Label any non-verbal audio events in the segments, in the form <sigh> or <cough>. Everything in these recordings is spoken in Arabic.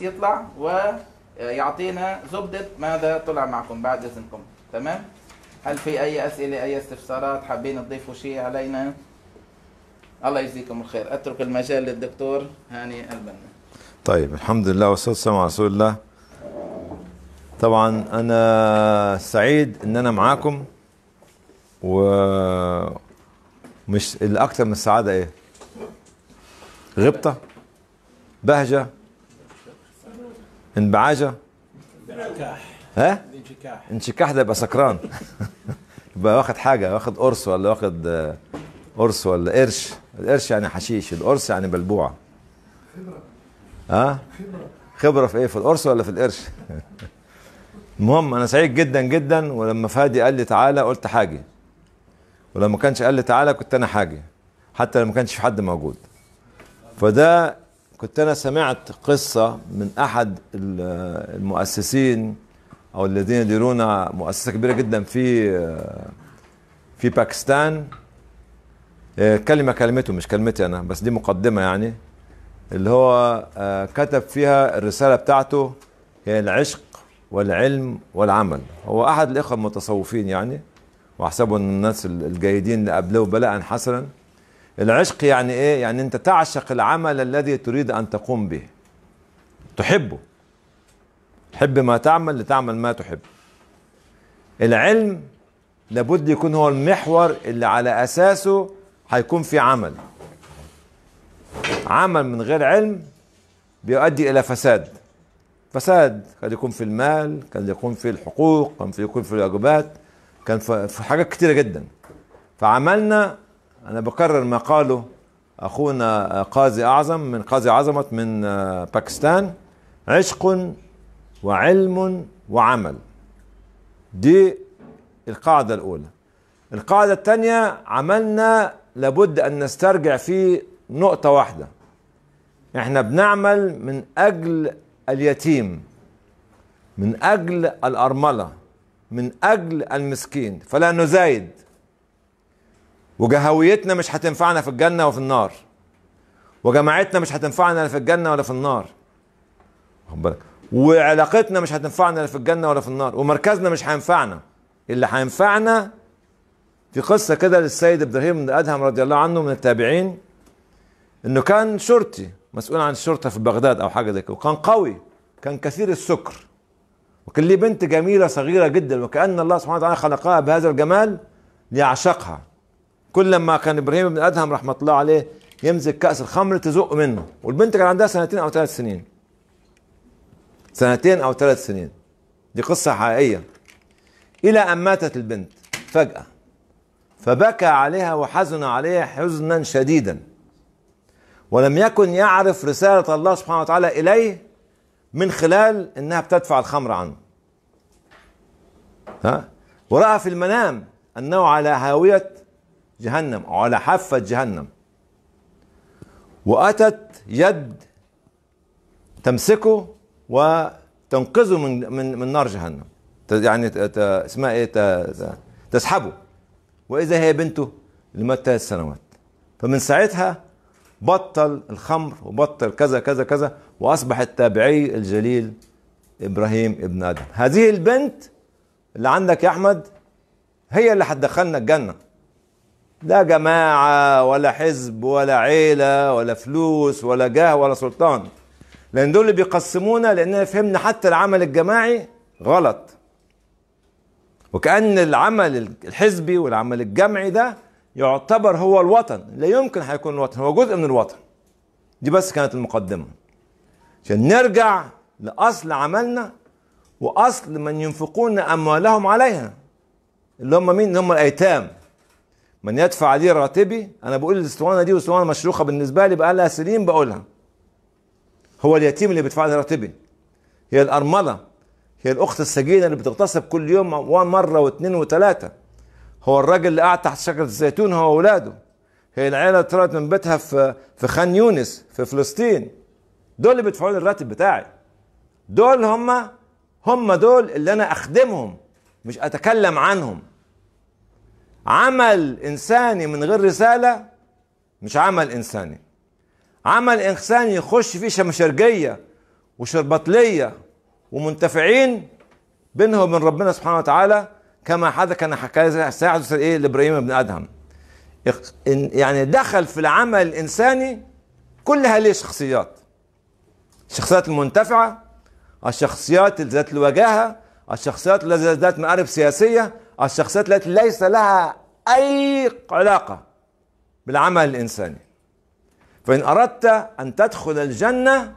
يطلع ويعطينا زبدة ماذا طلع معكم بعد إذنكم تمام هل في أي أسئلة أي استفسارات حابين تضيفوا شيء علينا الله يجزيكم الخير أترك المجال للدكتور هاني البنا طيب الحمد لله والصلاة والسلام على رسول الله طبعا أنا سعيد إن أنا معاكم و مش الأكثر من السعادة إيه؟ غبطة بهجة انبعاجه انشكاح ها انشكاح انشكاح ده يبقى سكران <laughs> يبقى واخد حاجه واخد قرص ولا واخد آه، قرص ولا قرش القرش يعني حشيش القرص يعني بلبوعه خبره ها خبره خبره في ايه في القرص ولا في القرش <laughs> المهم انا سعيد جدا جدا ولما فادي قال لي تعالى قلت حاجه ولما كانش قال لي تعالى كنت انا حاجه حتى لما كانش في حد موجود فده كنت أنا سمعت قصة من أحد المؤسسين أو الذين يديرون مؤسسة كبيرة جدا في في باكستان آه، كلمة كلمته مش كلمتي أنا بس دي مقدمة يعني اللي هو آه، كتب فيها الرسالة بتاعته هي العشق والعلم والعمل هو أحد الإخوة المتصوفين يعني وأحسبه أن الناس الجيدين اللي قبله بلاء حسنا العشق يعني ايه يعني انت تعشق العمل الذي تريد ان تقوم به تحبه حب ما تعمل لتعمل ما تحب العلم لابد يكون هو المحور اللي على اساسه هيكون في عمل عمل من غير علم بيؤدي الى فساد فساد قد يكون في المال قد يكون في الحقوق قد يكون في الواجبات كان في حاجات كتيره جدا فعملنا انا بكرر ما قاله اخونا قاضي اعظم من قاضي عظمت من آه، باكستان عشق وعلم وعمل دي القاعده الاولى القاعده الثانيه عملنا لابد ان نسترجع فيه نقطه واحده احنا بنعمل من اجل اليتيم من اجل الارمله من اجل المسكين فلا نزايد وجهويتنا مش هتنفعنا في الجنة وفي النار وجماعتنا مش هتنفعنا لا في الجنة ولا في النار واخد بالك وعلاقتنا مش هتنفعنا لا في الجنة ولا في النار ومركزنا مش هينفعنا اللي هينفعنا في قصة كده للسيد إبراهيم بن أدهم رضي الله عنه من التابعين إنه كان شرطي مسؤول عن الشرطة في بغداد أو حاجة زي كده وكان قوي كان كثير السكر وكان ليه بنت جميلة صغيرة جدا وكأن الله سبحانه وتعالى خلقها بهذا الجمال ليعشقها كل لما كان ابراهيم بن ادهم رحمه الله عليه يمزج كاس الخمر تزق منه والبنت كان عندها سنتين او ثلاث سنين سنتين او ثلاث سنين دي قصه حقيقيه الى ان ماتت البنت فجاه فبكى عليها وحزن عليها حزنا شديدا ولم يكن يعرف رساله الله سبحانه وتعالى اليه من خلال انها بتدفع الخمر عنه ها وراى في المنام انه على هاويه جهنم أو على حافة جهنم وأتت يد تمسكه وتنقذه من من من نار جهنم يعني اسمها ايه تسحبه واذا هي بنته لمدة ثلاث سنوات فمن ساعتها بطل الخمر وبطل كذا كذا كذا واصبح التابعي الجليل ابراهيم ابن ادم هذه البنت اللي عندك يا احمد هي اللي هتدخلنا الجنه لا جماعة ولا حزب ولا عيلة ولا فلوس ولا جاه ولا سلطان لأن دول اللي بيقسمونا لأننا فهمنا حتى العمل الجماعي غلط وكأن العمل الحزبي والعمل الجمعي ده يعتبر هو الوطن لا يمكن هيكون الوطن هو جزء من الوطن دي بس كانت المقدمة عشان نرجع لأصل عملنا وأصل من ينفقون أموالهم عليها اللي هم مين اللي هم الأيتام من يدفع لي راتبي انا بقول الاسطوانه دي اسطوانه مشروخه بالنسبه لي بقى لها سنين بقولها هو اليتيم اللي بيدفع لي راتبي هي الارمله هي الاخت السجينه اللي بتغتصب كل يوم مره واثنين وثلاثه هو الراجل اللي قاعد تحت شجره الزيتون هو واولاده هي العيله اللي طلعت من بيتها في في خان يونس في فلسطين دول اللي بيدفعوا لي الراتب بتاعي دول هم هم دول اللي انا اخدمهم مش اتكلم عنهم عمل انساني من غير رساله مش عمل انساني عمل انساني يخش فيه شمشرجيه وشربطليه ومنتفعين بينه وبين ربنا سبحانه وتعالى كما حدث كان حكايه سيحدث ايه لابراهيم بن ادهم يعني دخل في العمل الانساني كل هذه الشخصيات الشخصيات المنتفعه الشخصيات ذات الوجاهه الشخصيات ذات مآرب سياسيه الشخصيات التي ليس لها أي علاقة بالعمل الإنساني فإن أردت أن تدخل الجنة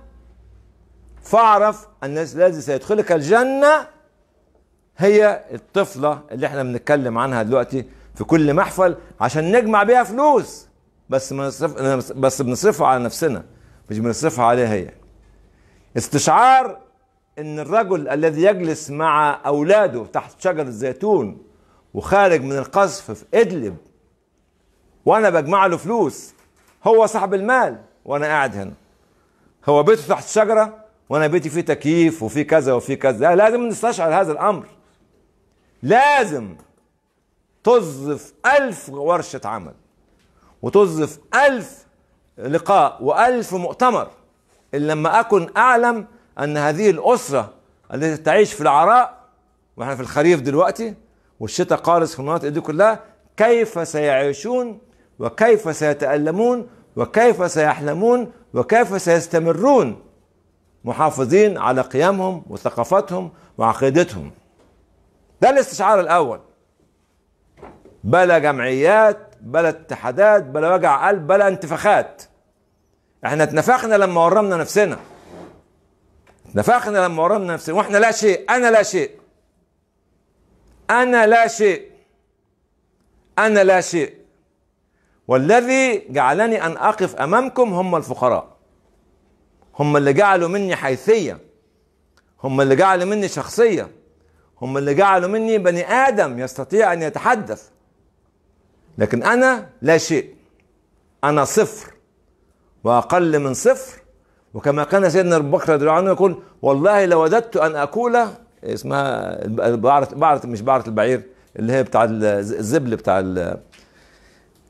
فاعرف أن الذي سيدخلك الجنة هي الطفلة اللي احنا بنتكلم عنها دلوقتي في كل محفل عشان نجمع بيها فلوس بس بنصرف بس بنصرفها على نفسنا مش بنصرفها عليها هي استشعار ان الرجل الذي يجلس مع اولاده تحت شجر الزيتون وخارج من القصف في ادلب وانا بجمع له فلوس هو صاحب المال وانا قاعد هنا هو بيته تحت شجره وانا بيتي فيه تكييف وفيه كذا وفيه كذا لازم نستشعر هذا الامر لازم تظف ألف ورشة عمل وتظف ألف لقاء وألف مؤتمر إلا لما أكن أعلم أن هذه الأسرة التي تعيش في العراء وإحنا في الخريف دلوقتي والشتاء قارس في المناطق دي كلها كيف سيعيشون وكيف سيتألمون وكيف سيحلمون وكيف سيستمرون محافظين على قيمهم وثقافتهم وعقيدتهم ده الاستشعار الأول بلا جمعيات بلا اتحادات بلا وجع قلب بلا انتفاخات احنا اتنفخنا لما ورمنا نفسنا اتنفخنا لما ورمنا نفسنا واحنا لا شيء انا لا شيء أنا لا شيء أنا لا شيء والذي جعلني أن أقف أمامكم هم الفقراء هم اللي جعلوا مني حيثية هم اللي جعلوا مني شخصية هم اللي جعلوا مني بني آدم يستطيع أن يتحدث لكن أنا لا شيء أنا صفر وأقل من صفر وكما كان سيدنا أبو بكر رضي الله عنه يقول والله لوددت أن أكون اسمها بعرة بعرة مش بعرة البعير اللي هي بتاع الزبل بتاع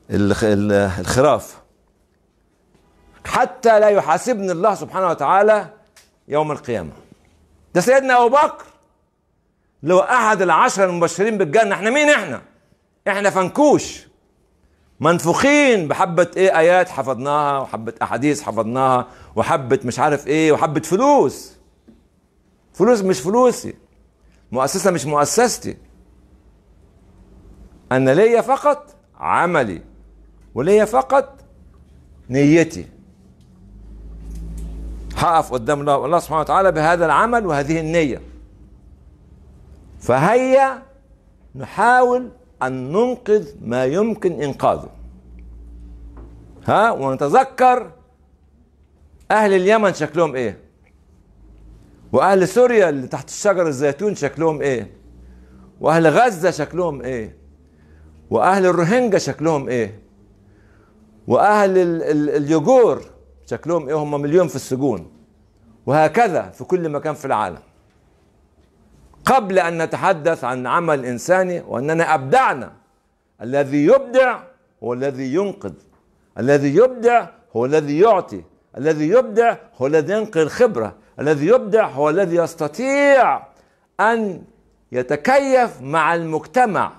الخراف حتى لا يحاسبني الله سبحانه وتعالى يوم القيامة ده سيدنا أبو بكر لو أحد العشرة المبشرين بالجنة احنا مين احنا احنا فنكوش منفوخين بحبة ايه آيات حفظناها وحبة أحاديث حفظناها وحبة مش عارف ايه وحبة فلوس فلوس مش فلوسي مؤسسة مش مؤسستي أنا ليا فقط عملي وليا فقط نيتي هقف قدام الله, الله سبحانه وتعالى بهذا العمل وهذه النية فهيا نحاول أن ننقذ ما يمكن إنقاذه ها ونتذكر أهل اليمن شكلهم إيه واهل سوريا اللي تحت الشجر الزيتون شكلهم ايه واهل غزه شكلهم ايه واهل الروهينجا شكلهم ايه واهل ال شكلهم ايه هم مليون في السجون وهكذا في كل مكان في العالم قبل ان نتحدث عن عمل انساني واننا ابدعنا الذي يبدع هو الذي ينقذ الذي يبدع هو الذي يعطي الذي يبدع هو الذي ينقل الخبره الذي يبدع هو الذي يستطيع أن يتكيف مع المجتمع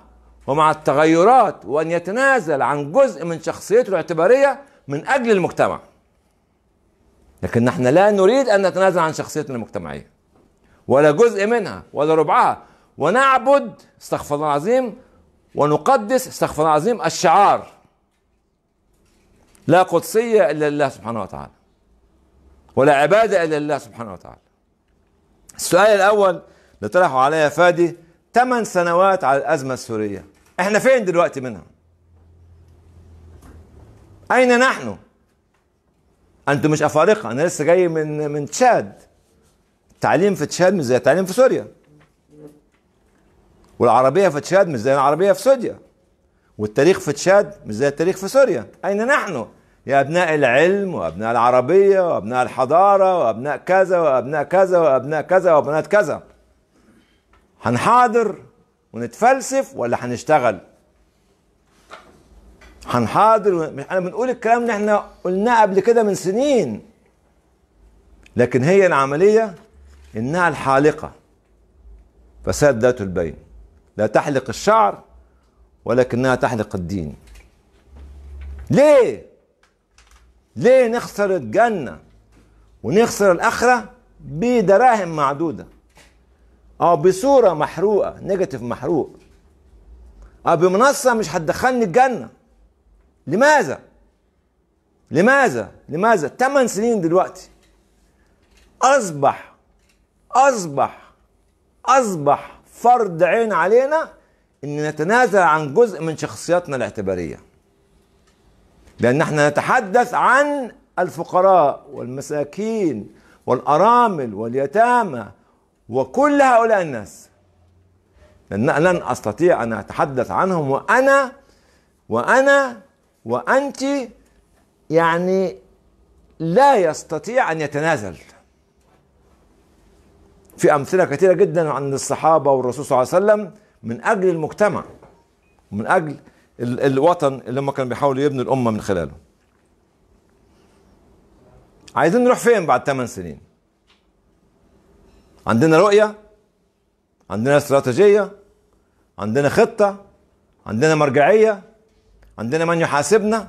ومع التغيرات وأن يتنازل عن جزء من شخصيته الاعتبارية من أجل المجتمع لكن نحن لا نريد أن نتنازل عن شخصيتنا المجتمعية ولا جزء منها ولا ربعها ونعبد استغفر الله العظيم ونقدس استغفر الله العظيم الشعار لا قدسية إلا لله سبحانه وتعالى ولا عبادة إلا لله سبحانه وتعالى السؤال الأول اللي طرحه عليا فادي ثمان سنوات على الأزمة السورية احنا فين دلوقتي منها أين نحن أنتم مش أفارقة أنا لسه جاي من من تشاد التعليم في تشاد مش زي التعليم في سوريا والعربية في تشاد مش زي العربية في سوريا والتاريخ في تشاد مش زي التاريخ في سوريا أين نحن يا أبناء العلم وأبناء العربية وأبناء الحضارة وأبناء كذا وأبناء كذا وأبناء كذا وأبناء كذا هنحاضر ونتفلسف ولا هنشتغل هنحاضر احنا بنقول الكلام اللي احنا قلناه قبل كده من سنين لكن هي العملية إنها الحالقة فساد ذات البين لا تحلق الشعر ولكنها تحلق الدين ليه ليه نخسر الجنة ونخسر الآخرة بدراهم معدودة أو آه، بصورة محروقة نيجاتيف محروق أو آه، بمنصة مش هتدخلني الجنة لماذا؟ لماذا؟ لماذا؟ 8 سنين دلوقتي أصبح أصبح أصبح فرض عين علينا ان نتنازل عن جزء من شخصياتنا الاعتباريه لأن احنا نتحدث عن الفقراء والمساكين والأرامل واليتامى وكل هؤلاء الناس لأن لن أستطيع أن أتحدث عنهم وأنا وأنا وأنت يعني لا يستطيع أن يتنازل في أمثلة كثيرة جدا عن الصحابة والرسول صلى الله عليه وسلم من أجل المجتمع من أجل الوطن اللي هم كانوا بيحاولوا يبنوا الامه من خلاله عايزين نروح فين بعد 8 سنين عندنا رؤيه عندنا استراتيجيه عندنا خطه عندنا مرجعيه عندنا من يحاسبنا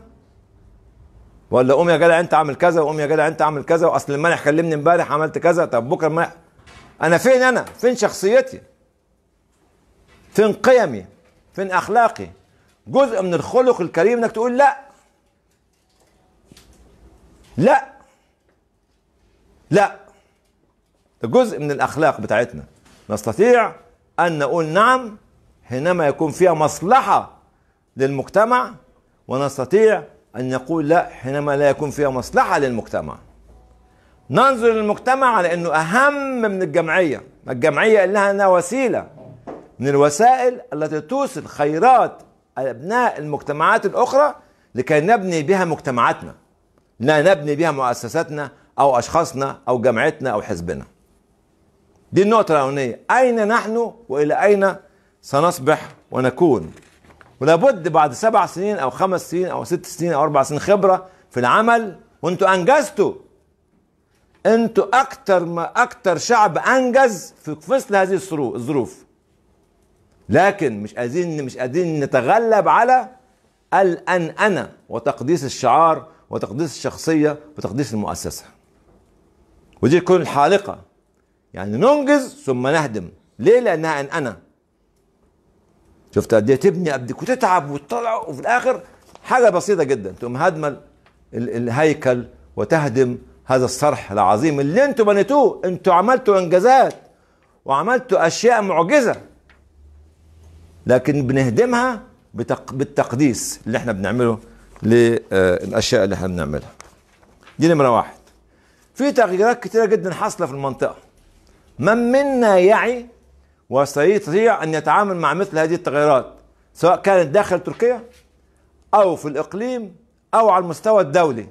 ولا قوم يا جدع انت عامل كذا وقوم يا جدع انت عامل كذا واصل المانح كلمني امبارح عملت كذا طب بكره المانح انا فين انا فين شخصيتي فين قيمي فين اخلاقي جزء من الخلق الكريم انك تقول لا لا لا ده جزء من الاخلاق بتاعتنا نستطيع ان نقول نعم حينما يكون فيها مصلحه للمجتمع ونستطيع ان نقول لا حينما لا يكون فيها مصلحه للمجتمع ننظر للمجتمع على انه اهم من الجمعيه الجمعيه لها انها وسيله من الوسائل التي توصل خيرات أبناء المجتمعات الأخرى لكي نبني بها مجتمعاتنا لا نبني بها مؤسساتنا أو أشخاصنا أو جامعتنا أو حزبنا دي النقطة الأولانية أين نحن وإلى أين سنصبح ونكون ولابد بعد سبع سنين أو خمس سنين أو ست سنين أو أربع سنين خبرة في العمل وأنتوا أنجزتوا أنتوا أكتر ما أكتر شعب أنجز في فصل هذه الظروف لكن مش قادرين مش قادرين نتغلب على الأنأنة وتقديس الشعار وتقديس الشخصيه وتقديس المؤسسه ودي تكون الحالقه يعني ننجز ثم نهدم ليه لانها أنأنة شفت قد ايه تبني قد وتتعب وتطلع وفي الاخر حاجه بسيطه جدا تقوم هادمه الهيكل وتهدم هذا الصرح العظيم اللي انتوا بنيتوه انتوا عملتوا انجازات وعملتوا اشياء معجزه لكن بنهدمها بالتقديس اللي احنا بنعمله للاشياء آه، اللي احنا بنعملها دي نمره واحد في تغييرات كتيرة جدا حاصلة في المنطقة من منا يعي وسيستطيع أن يتعامل مع مثل هذه التغيرات سواء كانت داخل تركيا أو في الإقليم أو على المستوى الدولي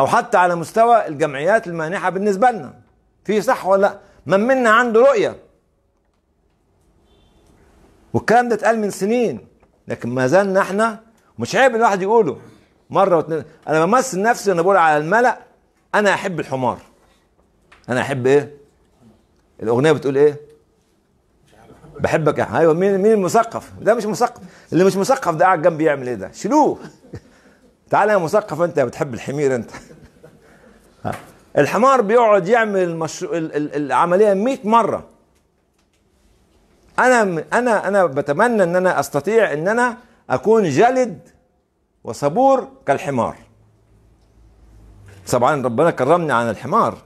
أو حتى على مستوى الجمعيات المانحة بالنسبة لنا في صح ولا من منا عنده رؤية والكلام ده اتقال من سنين لكن ما زلنا احنا مش عيب الواحد يقوله مره واتنين انا بمثل نفسي وانا بقول على الملا انا احب الحمار انا احب ايه الاغنيه بتقول ايه بحبك يا ايوه مين مين المثقف ده مش مثقف اللي مش مثقف ده قاعد جنبي يعمل ايه ده شيلوه <laughs> تعالى يا مثقف انت بتحب الحمير انت <laughs> الحمار بيقعد يعمل المشروع العمليه 100 مره انا انا انا بتمنى ان انا استطيع ان انا اكون جلد وصبور كالحمار طبعا ربنا كرمني عن الحمار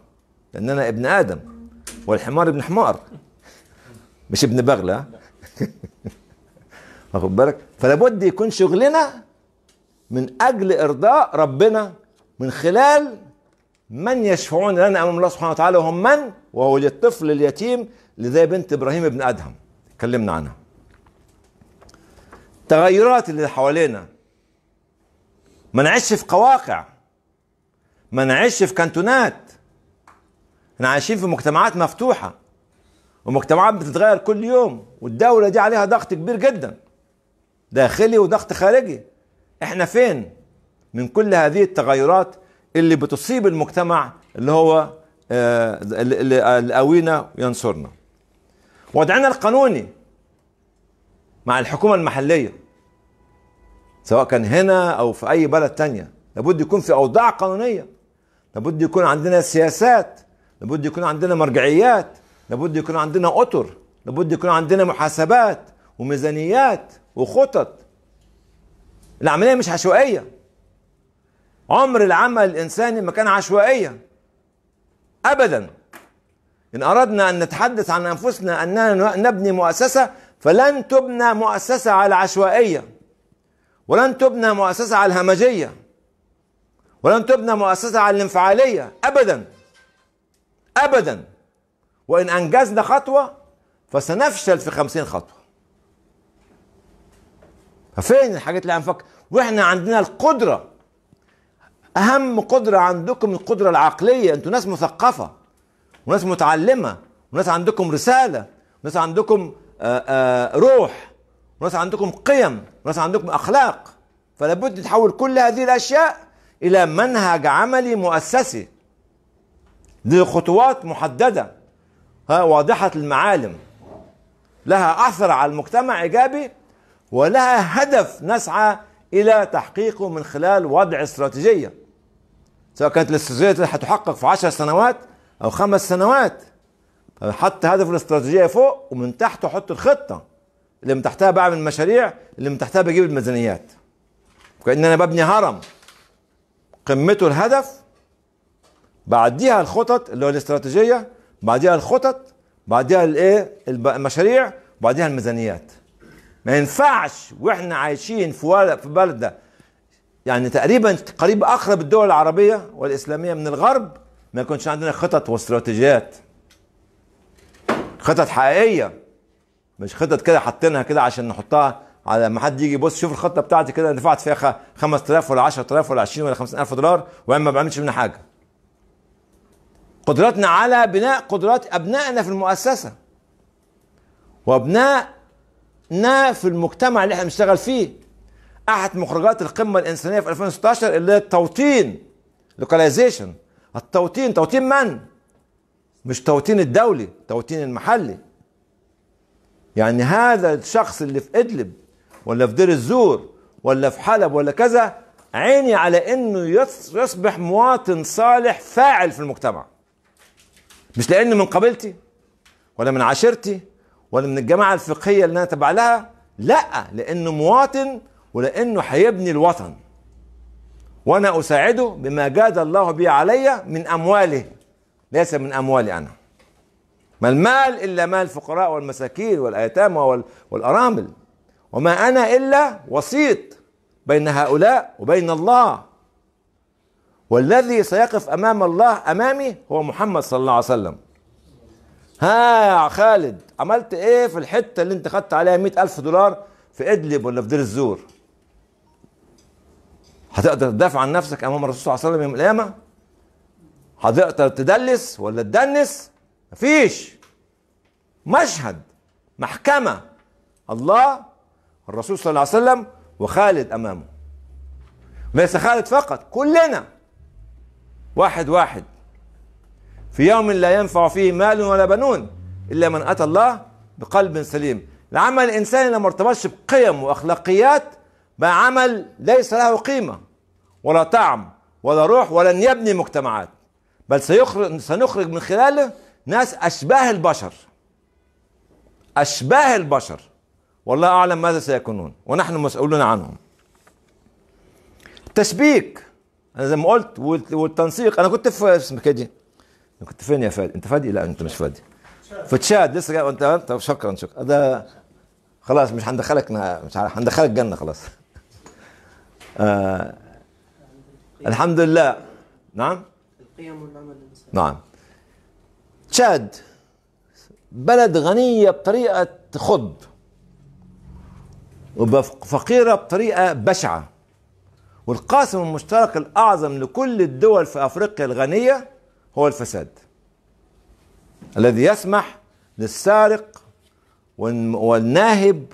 لان انا ابن ادم والحمار ابن حمار مش ابن بغله <laughs> واخد بالك فلابد يكون شغلنا من اجل ارضاء ربنا من خلال من يشفعون لنا امام الله سبحانه وتعالى وهم من وهو للطفل اليتيم لذا بنت ابراهيم ابن ادهم اتكلمنا عنها التغيرات اللي حوالينا ما نعيش في قواقع ما نعيش في كانتونات احنا عايشين في مجتمعات مفتوحة ومجتمعات بتتغير كل يوم والدولة دي عليها ضغط كبير جدا داخلي وضغط خارجي احنا فين من كل هذه التغيرات اللي بتصيب المجتمع اللي هو آه، اللي آه، قوينا وينصرنا وضعنا القانوني مع الحكومة المحلية سواء كان هنا أو في أي بلد تانية لابد يكون في أوضاع قانونية لابد يكون عندنا سياسات لابد يكون عندنا مرجعيات لابد يكون عندنا أطر لابد يكون عندنا محاسبات وميزانيات وخطط العملية مش عشوائية عمر العمل الإنساني ما كان عشوائية أبداً إن أردنا أن نتحدث عن أنفسنا أننا نبني مؤسسة فلن تبنى مؤسسة على عشوائية ولن تبنى مؤسسة على الهمجية ولن تبنى مؤسسة على الانفعالية أبدا أبدا وإن أنجزنا خطوة فسنفشل في خمسين خطوة ففين الحاجات اللي هنفكر واحنا عندنا القدرة أهم قدرة عندكم القدرة العقلية أنتوا ناس مثقفة وناس متعلمه وناس عندكم رساله وناس عندكم آه، آه، روح وناس عندكم قيم وناس عندكم اخلاق فلا بد تحول كل هذه الاشياء الى منهج عملي مؤسسي لخطوات محدده ها واضحه المعالم لها اثر على المجتمع ايجابي ولها هدف نسعى الى تحقيقه من خلال وضع استراتيجيه سواء كانت الاستراتيجيه هتحقق في عشر سنوات او خمس سنوات حط هدف الاستراتيجيه فوق ومن تحت احط الخطه اللي من تحتها بعمل مشاريع اللي من تحتها بجيب الميزانيات كأن انا ببني هرم قمته الهدف بعديها الخطط اللي هو الاستراتيجيه بعديها الخطط بعديها الايه المشاريع بعديها الميزانيات ما ينفعش واحنا عايشين في في بلده يعني تقريبا قريب اقرب الدول العربيه والاسلاميه من الغرب ما يكونش عندنا خطط واستراتيجيات خطط حقيقيه مش خطط كده حاطينها كده عشان نحطها على ما حد يجي يبص شوف الخطه بتاعتي كده دفعت فيها 5000 ولا 10000 ولا 20 ولا 50000 دولار وانا ما بعملش منها حاجه قدرتنا على بناء قدرات ابنائنا في المؤسسه وابنائنا في المجتمع اللي احنا بنشتغل فيه احد مخرجات القمه الانسانيه في 2016 اللي هي التوطين لوكاليزيشن التوطين توطين من مش توطين الدولي توطين المحلي يعني هذا الشخص اللي في ادلب ولا في دير الزور ولا في حلب ولا كذا عيني على انه يصبح مواطن صالح فاعل في المجتمع مش لانه من قبيلتي ولا من عشيرتي ولا من الجماعه الفقهيه اللي انا تبع لها لا لانه مواطن ولانه هيبني الوطن وأنا أساعده بما جاد الله به علي من أمواله ليس من أموالي أنا ما المال إلا مال الفقراء والمساكين والأيتام والأرامل وما أنا إلا وسيط بين هؤلاء وبين الله والذي سيقف أمام الله أمامي هو محمد صلى الله عليه وسلم ها يا خالد عملت ايه في الحته اللي انت خدت عليها 100000 دولار في ادلب ولا في دير الزور هتقدر تدافع عن نفسك امام الرسول صلى الله عليه وسلم يوم القيامه هتقدر تدلس ولا تدنس مفيش مشهد محكمه الله الرسول صلى الله عليه وسلم وخالد امامه ليس خالد فقط كلنا واحد واحد في يوم لا ينفع فيه مال ولا بنون الا من اتى الله بقلب سليم العمل الانساني لما ارتبطش بقيم واخلاقيات بقى عمل ليس له قيمه ولا طعم ولا روح ولن يبني مجتمعات بل سيخرج سنخرج من خلاله ناس أشباه البشر أشباه البشر والله أعلم ماذا سيكونون ونحن مسؤولون عنهم تشبيك أنا زي ما قلت والتنسيق أنا كنت في اسمك كده إيه كنت فين يا فادي أنت فادي لا أنت مش فادي في تشاد لسه جاي أنت طب شكرا شكرا ده خلاص مش هندخلك مش هندخلك جنة خلاص <laughs> آه الحمد لله نعم القيم والعمل الانساني نعم تشاد بلد غنية بطريقة خض وفقيرة بطريقة بشعة والقاسم المشترك الأعظم لكل الدول في أفريقيا الغنية هو الفساد الذي يسمح للسارق والناهب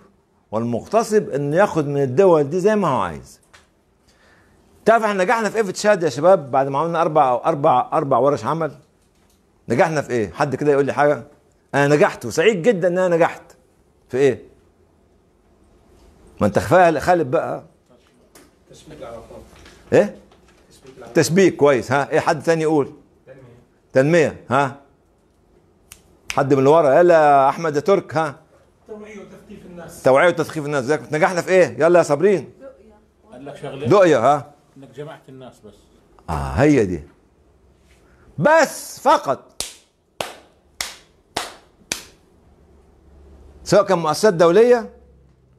والمغتصب انه ياخذ من الدول دي زي ما هو عايز تعرف احنا نجحنا في ايه في تشاد يا شباب بعد ما عملنا اربع او اربع اربع ورش عمل نجحنا في ايه حد كده يقول لي حاجه انا نجحت وسعيد جدا ان انا نجحت في ايه ما انت خالد بقى تسبيك ايه تسبيك كويس ها ايه حد تاني يقول تنمية تنمية ها حد من ورا يلا احمد يا ترك ها توعية وتثقيف الناس توعية وتثقيف الناس نجحنا في ايه يلا يا صابرين قال لك شغله دقيا ها انك جمعت الناس بس اه هي دي بس فقط سواء كان مؤسسات دوليه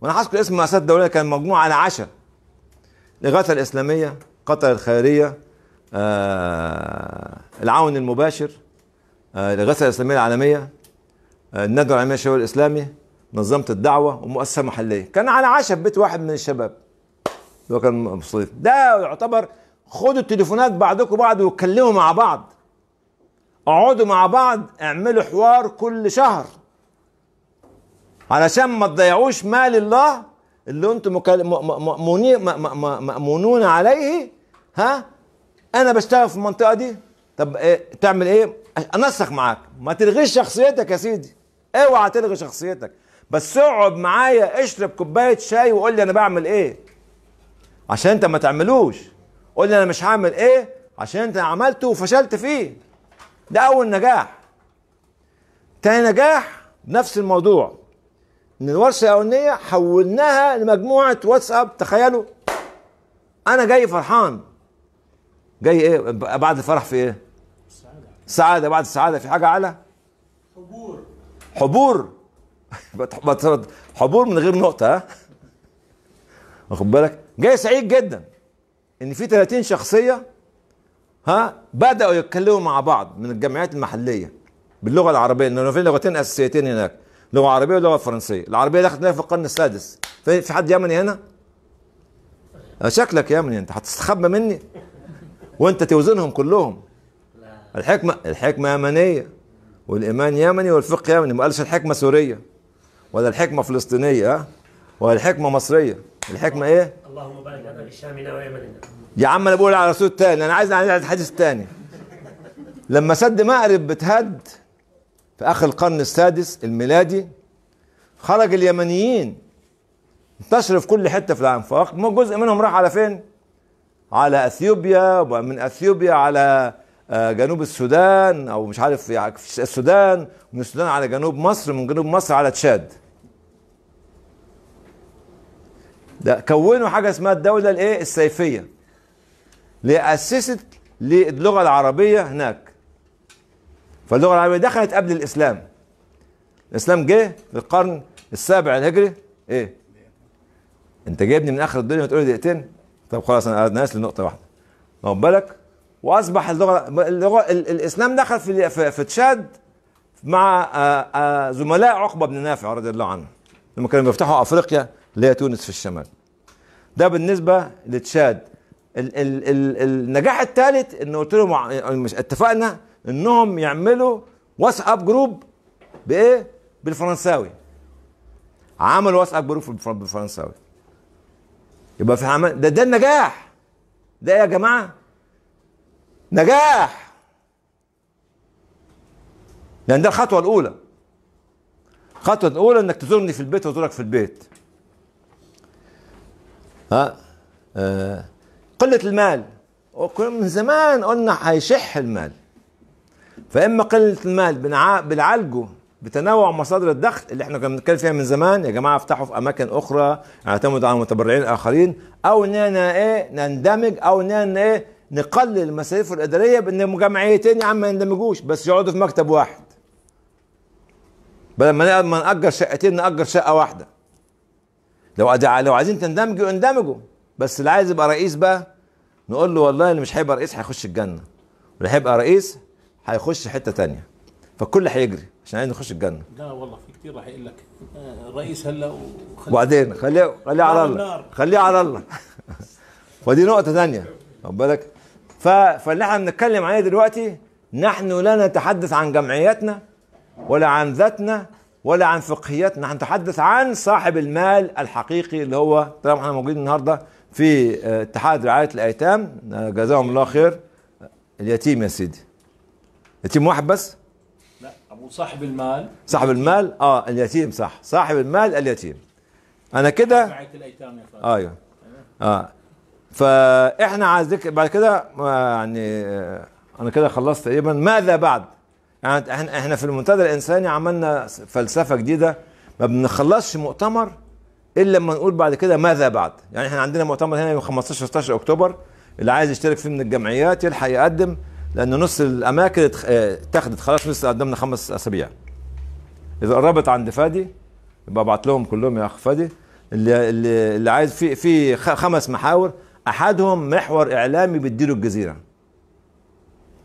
وانا هذكر اسم مؤسسات دوليه كان مجموعه على عشاء الاغاثه الاسلاميه قطر الخيريه آه العون المباشر آه الاغاثه الاسلاميه العالميه آه الندوه العالميه الشباب الاسلامي منظمه الدعوه ومؤسسه محليه كان على عشاء بيت واحد من الشباب اللي هو كان مبسوط ده يعتبر خدوا التليفونات بعضكم بعض واتكلموا مع بعض اقعدوا مع بعض اعملوا حوار كل شهر علشان ما تضيعوش مال الله اللي انتم مأمونون عليه ها انا بشتغل في المنطقه دي طب إيه تعمل ايه انسق معاك ما تلغيش شخصيتك يا سيدي اوعى تلغي شخصيتك بس اقعد معايا اشرب كوبايه شاي وقول لي انا بعمل ايه عشان انت ما تعملوش قول لي انا مش هعمل ايه عشان انت عملته وفشلت فيه ده اول نجاح تاني نجاح نفس الموضوع ان الورشه الاولانيه حولناها لمجموعه واتساب تخيلوا انا جاي فرحان جاي ايه بعد الفرح في ايه سعادة. بعد السعاده في حاجه على حبور حبور <laughs> حبور من غير نقطه ها واخد بالك جاي سعيد جدا ان في 30 شخصيه ها بداوا يتكلموا مع بعض من الجمعيات المحليه باللغه العربيه لانه في لغتين اساسيتين هناك لغه عربيه ولغه فرنسيه العربيه دخلت في القرن السادس في حد يمني هنا آه، شكلك يمني انت هتستخبى مني وانت توزنهم كلهم الحكمه الحكمه يمنيه والايمان يمني والفقه يمني ما قالش الحكمه سوريه ولا الحكمه فلسطينيه آه، ولا الحكمه مصريه الحكمه ايه اللهم بارك لنا بشامنا ويمننا يا عم انا بقول على الرسول الثاني انا عايز اعمل الحديث التاني لما سد مأرب بتهد في اخر القرن السادس الميلادي خرج اليمنيين انتشروا في كل حته في العالم فجزء منهم راح على فين؟ على اثيوبيا ومن اثيوبيا على آه، جنوب السودان او مش عارف يعني السودان من السودان على جنوب مصر من جنوب مصر على تشاد ده كونوا حاجه اسمها الدوله الايه السيفيه اللي اسست للغه العربيه هناك فاللغه العربيه دخلت قبل الاسلام الاسلام جه في القرن السابع الهجري ايه انت جايبني من اخر الدنيا وتقول لي دقيقتين طب خلاص انا ناس لنقطه نقطه واحده واخد بالك واصبح اللغه اللغه الاسلام دخل في في تشاد مع آه، آه، زملاء عقبه بن نافع رضي الله عنه لما كانوا بيفتحوا افريقيا اللي هي تونس في الشمال ده بالنسبه لتشاد ال ال ال النجاح الثالث انه قلت لهم مش اتفقنا انهم يعملوا واتساب جروب بايه؟ بالفرنساوي عملوا واتساب جروب بالفرنساوي يبقى في عمل ده ده النجاح ده يا جماعه نجاح لان يعني ده الخطوه الاولى الخطوه الاولى انك تزورني في البيت وازورك في البيت ها آه، قلة المال من زمان قلنا هيشح المال فاما قلة المال بنعالجه بتنوع مصادر الدخل اللي احنا كنا بنتكلم فيها من زمان يا جماعه افتحوا في اماكن اخرى اعتمدوا على متبرعين اخرين او اننا ايه نندمج او اننا ايه نقلل المصاريف الاداريه بان مجمعيتين يا عم ما يندمجوش بس يقعدوا في مكتب واحد بدل ما نأجر شقتين نأجر شقه واحده لو لو عايزين تندمجوا اندمجوا بس اللي عايز يبقى رئيس بقى نقول له والله اللي مش هيبقى رئيس هيخش الجنه واللي هيبقى رئيس هيخش حته تانية فالكل هيجري عشان عايز نخش الجنه لا والله في كتير راح يقول لك آه، الرئيس هلا وبعدين خليه خليه على الله خليه على الله ودي <laughs> نقطه ثانيه خد بالك فاللي احنا بنتكلم عليه دلوقتي نحن لا نتحدث عن جمعياتنا ولا عن ذاتنا ولا عن فقهيات نحن نتحدث عن صاحب المال الحقيقي اللي هو طالما احنا موجودين النهارده في آه، اتحاد رعايه الايتام آه، جزاهم الله خير اليتيم يا سيدي يتيم واحد بس لا ابو صاحب المال صاحب المال اه اليتيم صح صاحب المال اليتيم انا كده رعايه الايتام يا فندم ايوه اه فاحنا عايزك بعد كده آه، يعني انا كده خلصت تقريبا ماذا بعد يعني احنا في المنتدى الانساني عملنا فلسفه جديده ما بنخلصش مؤتمر الا لما نقول بعد كده ماذا بعد يعني احنا عندنا مؤتمر هنا يوم 15 16 اكتوبر اللي عايز يشترك فيه من الجمعيات يلحق يقدم لان نص الاماكن اتخذت خلاص لسه قدمنا خمس اسابيع اذا قربت عند فادي يبقى ابعت لهم كلهم يا اخ فادي اللي اللي عايز في في خمس محاور احدهم محور اعلامي بيديله الجزيره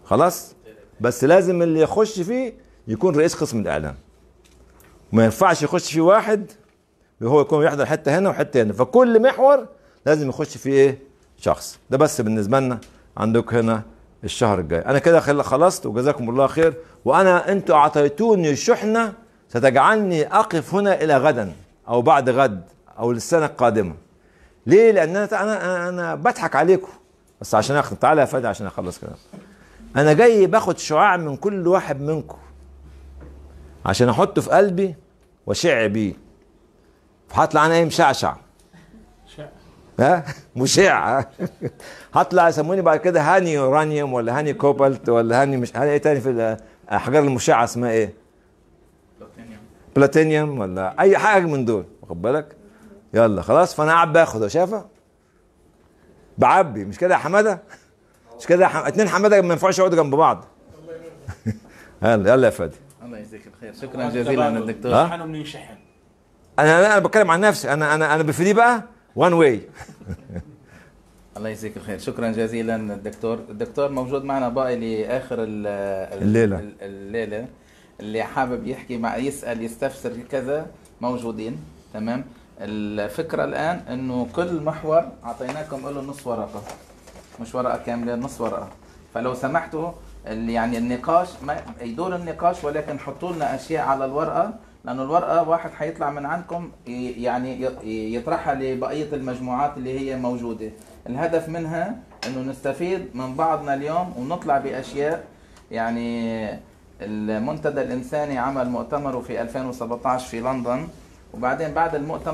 خلاص بس لازم اللي يخش فيه يكون رئيس قسم الاعلام ما ينفعش يخش فيه واحد وهو يكون يحضر حتى هنا وحتى هنا فكل محور لازم يخش فيه ايه شخص ده بس بالنسبه لنا عندك هنا الشهر الجاي انا كده خلصت وجزاكم الله خير وانا انتوا اعطيتوني شحنه ستجعلني اقف هنا الى غدا او بعد غد او للسنه القادمه ليه لان انا انا انا بضحك عليكم بس عشان اخد تعالى يا فادي عشان اخلص كده انا جاي باخد شعاع من كل واحد منكم عشان احطه في قلبي واشع بيه فهطلع انا ايه مشعشع ها <laughs> مشع هطلع يسموني بعد كده هاني يورانيوم ولا هاني كوبالت ولا هاني مش هاني ايه تاني في الاحجار المشعه اسمها ايه؟ بلاتينيوم بلاتينيوم ولا اي حاجه من دول واخد بالك؟ يلا خلاص فانا قاعد باخد شايفه؟ بعبي مش كده يا حماده؟ مش كده اتنين حماده ما ينفعش يقعدوا جنب بعض <laughs> يلا يلا يا فادي الله يجزيك الخير شكرا جزيلا الدكتور شحن ومنين شحن انا انا بتكلم عن نفسي انا انا انا بفدي بقى وان واي <laughs> الله يجزيك الخير شكرا جزيلا الدكتور الدكتور موجود معنا باقي لاخر الليله الليله اللي حابب يحكي مع يسال يستفسر كذا موجودين تمام الفكره الان انه كل محور اعطيناكم له نص ورقه مش ورقه كامله نص ورقه فلو سمحتوا يعني النقاش ما يدور النقاش ولكن حطوا لنا اشياء على الورقه لانه الورقه واحد حيطلع من عندكم يعني يطرحها لبقيه المجموعات اللي هي موجوده الهدف منها انه نستفيد من بعضنا اليوم ونطلع باشياء يعني المنتدى الانساني عمل مؤتمره في 2017 في لندن وبعدين بعد المؤتمر